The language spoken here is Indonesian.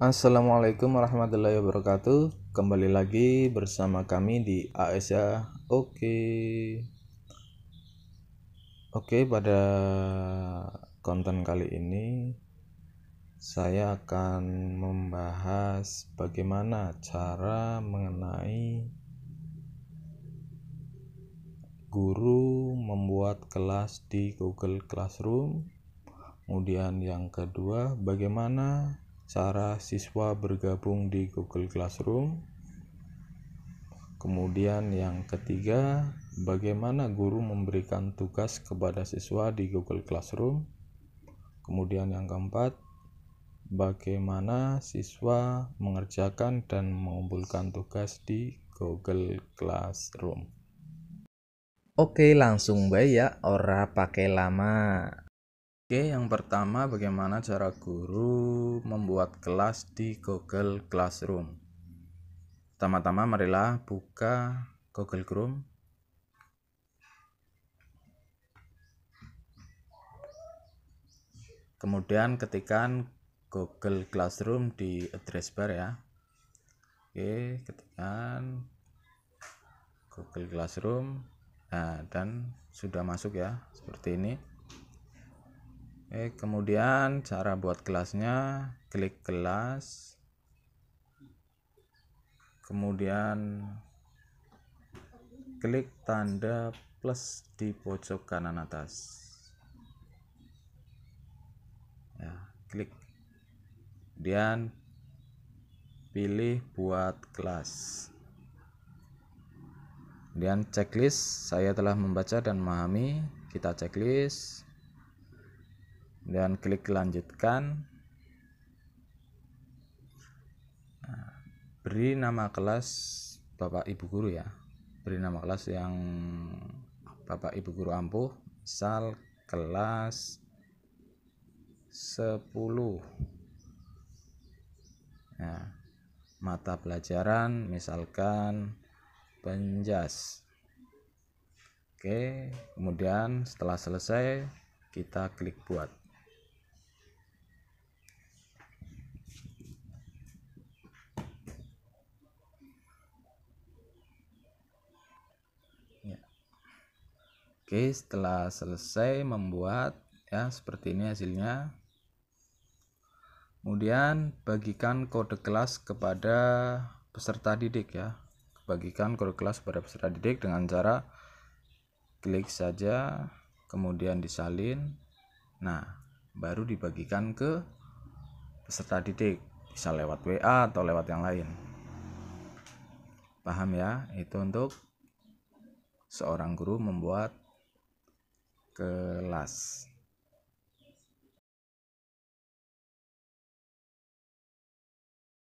Assalamualaikum warahmatullahi wabarakatuh Kembali lagi bersama kami di ASA. Oke Oke pada konten kali ini Saya akan membahas bagaimana cara mengenai Guru membuat kelas di Google Classroom Kemudian yang kedua bagaimana cara siswa bergabung di Google Classroom. Kemudian yang ketiga, bagaimana guru memberikan tugas kepada siswa di Google Classroom. Kemudian yang keempat, bagaimana siswa mengerjakan dan mengumpulkan tugas di Google Classroom. Oke, langsung bae ya, ora pakai lama. Oke, yang pertama bagaimana cara guru membuat kelas di Google Classroom. Pertama-tama marilah buka Google Chrome. Kemudian ketikan Google Classroom di address bar ya. Oke, ketikan Google Classroom. Nah, dan sudah masuk ya, seperti ini. Oke, eh, kemudian cara buat kelasnya, klik kelas. Kemudian klik tanda plus di pojok kanan atas. Ya, klik. Kemudian pilih buat kelas. Kemudian checklist, saya telah membaca dan memahami. Kita checklist dan klik lanjutkan nah, beri nama kelas Bapak Ibu guru ya beri nama kelas yang Bapak Ibu guru ampuh misal kelas 10 nah, ya, mata pelajaran misalkan penjas Oke, kemudian setelah selesai kita klik buat. Oke, setelah selesai membuat ya seperti ini hasilnya. Kemudian bagikan kode kelas kepada peserta didik ya. Bagikan kode kelas kepada peserta didik dengan cara klik saja kemudian disalin. Nah, baru dibagikan ke peserta didik bisa lewat WA atau lewat yang lain. Paham ya? Itu untuk seorang guru membuat kelas